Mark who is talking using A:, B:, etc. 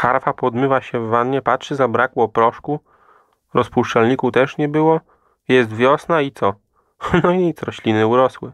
A: Harfa podmywa się w wannie, patrzy, zabrakło proszku. Rozpuszczalniku też nie było. Jest wiosna i co? No i nic, rośliny urosły.